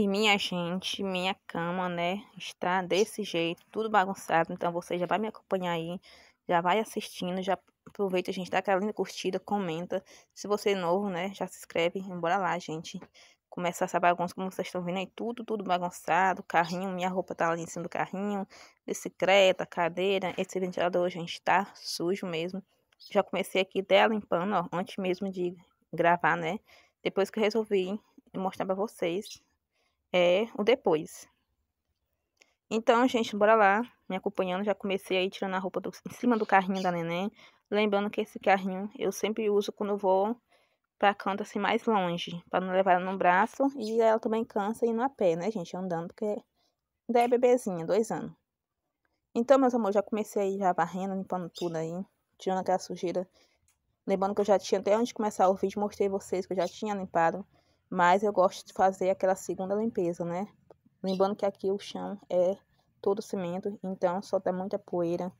E minha gente, minha cama, né, está desse jeito, tudo bagunçado, então você já vai me acompanhar aí, já vai assistindo, já aproveita, gente, dá aquela linda curtida, comenta. Se você é novo, né, já se inscreve, bora lá, gente. Começa essa bagunça, como vocês estão vendo aí, tudo, tudo bagunçado, carrinho, minha roupa tá ali em cima do carrinho, bicicleta, cadeira, esse ventilador, gente, tá sujo mesmo. Já comecei aqui até limpando, ó, antes mesmo de gravar, né, depois que eu resolvi mostrar pra vocês é o depois. Então, gente, bora lá. Me acompanhando, já comecei aí tirando a roupa do, em cima do carrinho da neném. Lembrando que esse carrinho eu sempre uso quando vou pra canto assim mais longe, para não levar ela no braço. E ela também cansa indo a pé, né, gente? Andando, porque ainda é bebezinha, dois anos. Então, meus amores, já comecei aí já varrendo, limpando tudo aí, tirando aquela sujeira. Lembrando que eu já tinha, até onde começar o vídeo, mostrei vocês que eu já tinha limpado mas eu gosto de fazer aquela segunda limpeza, né? Lembrando que aqui o chão é todo cimento, então solta muita poeira,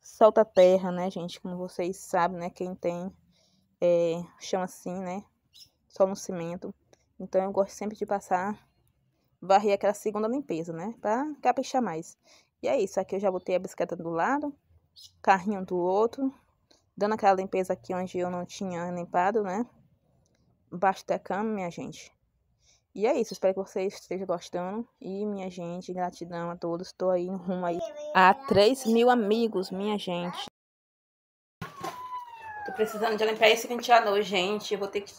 solta terra, né, gente? Como vocês sabem, né? Quem tem é, chão assim, né? Só no cimento. Então eu gosto sempre de passar, varrer aquela segunda limpeza, né? Pra caprichar mais. E é isso, aqui eu já botei a bicicleta do lado, carrinho do outro, dando aquela limpeza aqui onde eu não tinha limpado, né? Bastecam, minha gente. E é isso, espero que vocês estejam gostando. E, minha gente, gratidão a todos. Estou aí no rumo aí a 3 mil amigos, minha gente. Tô precisando de limpar esse ventilador, gente. Eu vou ter que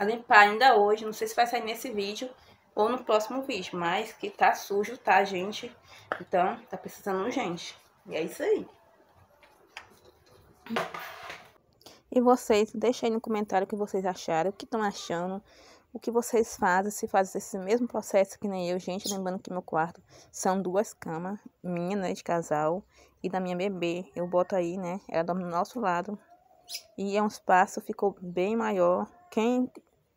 limpar ainda hoje. Não sei se vai sair nesse vídeo ou no próximo vídeo. Mas que tá sujo, tá, gente? Então, tá precisando gente. E é isso aí. E vocês, deixem aí no comentário o que vocês acharam, o que estão achando, o que vocês fazem, se fazem esse mesmo processo que nem eu, gente. Lembrando que meu quarto são duas camas, minha, né, de casal, e da minha bebê. Eu boto aí, né, ela dorme do nosso lado. E é um espaço, ficou bem maior. Quem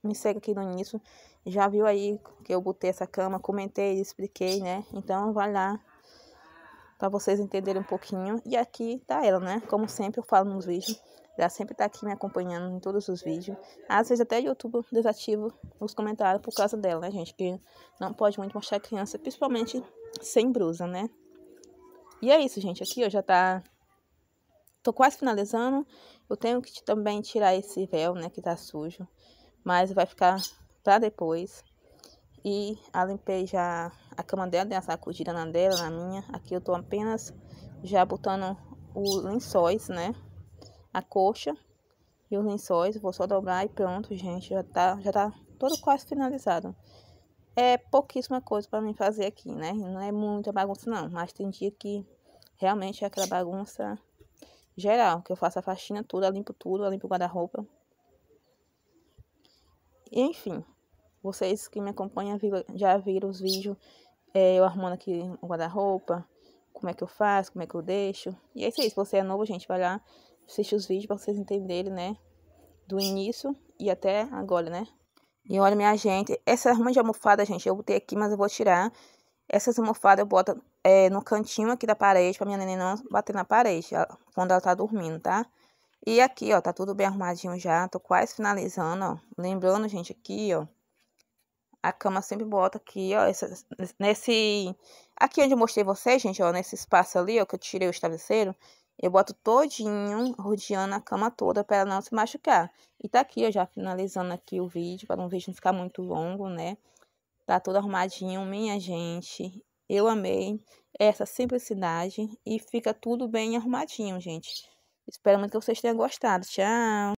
me segue aqui no início já viu aí que eu botei essa cama, comentei, expliquei, né. Então, vai lá para vocês entenderem um pouquinho. E aqui tá ela, né? Como sempre eu falo nos vídeos, ela sempre tá aqui me acompanhando em todos os vídeos. Às vezes até o YouTube desativa os comentários por causa dela, né, gente? Que não pode muito mostrar criança, principalmente sem brusa, né? E é isso, gente. Aqui, eu já tá... Tô quase finalizando. Eu tenho que também tirar esse véu, né, que tá sujo. Mas vai ficar pra depois. E a limpei já a cama dela, dei uma sacudida na dela, na minha. Aqui eu tô apenas já botando os lençóis, né? A coxa e os lençóis. Vou só dobrar e pronto, gente. Já tá, já tá todo quase finalizado. É pouquíssima coisa pra mim fazer aqui, né? Não é muita bagunça, não. Mas tem dia que realmente é aquela bagunça geral. Que eu faço a faxina tudo, limpo tudo, limpo o guarda-roupa. Enfim, vocês que me acompanham já viram os vídeos é, eu arrumando aqui o guarda-roupa, como é que eu faço, como é que eu deixo. E é isso aí, se você é novo, gente, vai lá, assiste os vídeos para vocês entenderem, né? Do início e até agora, né? E olha, minha gente, essa arma de almofada, gente, eu botei aqui, mas eu vou tirar. Essas almofadas eu boto é, no cantinho aqui da parede, pra minha neném não bater na parede quando ela tá dormindo, tá? E aqui, ó, tá tudo bem arrumadinho já, tô quase finalizando, ó. Lembrando, gente, aqui, ó, a cama sempre bota aqui, ó, nesse... Aqui onde eu mostrei vocês, gente, ó, nesse espaço ali, ó, que eu tirei o travesseiro, eu boto todinho, rodeando a cama toda para ela não se machucar. E tá aqui, ó, já finalizando aqui o vídeo, para não vídeo não ficar muito longo, né? Tá tudo arrumadinho, minha gente. Eu amei essa simplicidade e fica tudo bem arrumadinho, gente. Espero muito que vocês tenham gostado. Tchau!